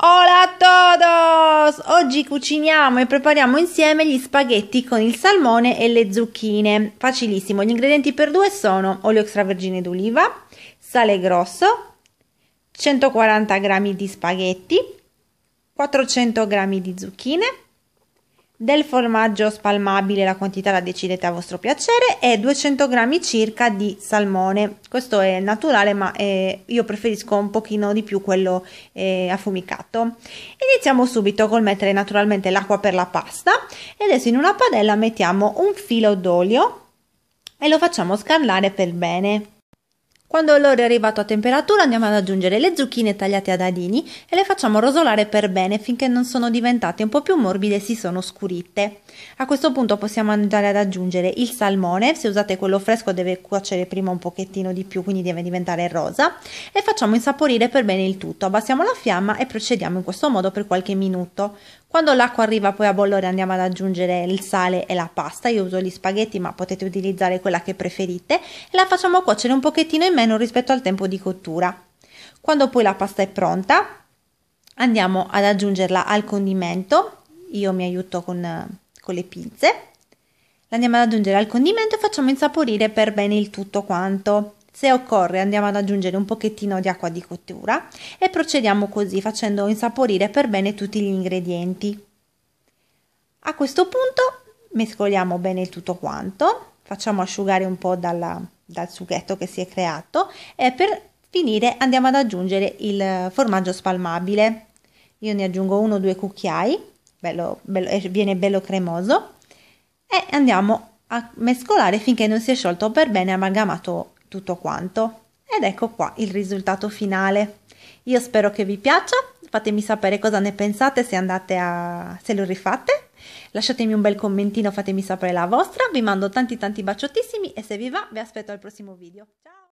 Hola a todos! Oggi cuciniamo e prepariamo insieme gli spaghetti con il salmone e le zucchine. Facilissimo, gli ingredienti per due sono olio extravergine d'oliva, sale grosso, 140 g di spaghetti, 400 g di zucchine, del formaggio spalmabile la quantità la decidete a vostro piacere e 200 g circa di salmone. Questo è naturale ma eh, io preferisco un pochino di più quello eh, affumicato. Iniziamo subito col mettere naturalmente l'acqua per la pasta e adesso in una padella mettiamo un filo d'olio e lo facciamo scarlare per bene. Quando l'olio è arrivato a temperatura andiamo ad aggiungere le zucchine tagliate a dadini e le facciamo rosolare per bene finché non sono diventate un po' più morbide e si sono scurite. A questo punto possiamo andare ad aggiungere il salmone, se usate quello fresco deve cuocere prima un pochettino di più quindi deve diventare rosa e facciamo insaporire per bene il tutto, abbassiamo la fiamma e procediamo in questo modo per qualche minuto. Quando l'acqua arriva poi a bollore andiamo ad aggiungere il sale e la pasta, io uso gli spaghetti ma potete utilizzare quella che preferite e la facciamo cuocere un pochettino in meno rispetto al tempo di cottura. Quando poi la pasta è pronta andiamo ad aggiungerla al condimento, io mi aiuto con, con le pinze, la andiamo ad aggiungere al condimento e facciamo insaporire per bene il tutto quanto. Se occorre andiamo ad aggiungere un pochettino di acqua di cottura e procediamo così facendo insaporire per bene tutti gli ingredienti. A questo punto mescoliamo bene tutto quanto, facciamo asciugare un po' dalla, dal sughetto che si è creato e per finire andiamo ad aggiungere il formaggio spalmabile. Io ne aggiungo uno o due cucchiai, bello, bello, eh, viene bello cremoso e andiamo a mescolare finché non si è sciolto per bene amalgamato tutto quanto. Ed ecco qua il risultato finale. Io spero che vi piaccia, fatemi sapere cosa ne pensate se andate a... se lo rifate. Lasciatemi un bel commentino, fatemi sapere la vostra, vi mando tanti tanti baciottissimi e se vi va vi aspetto al prossimo video. Ciao!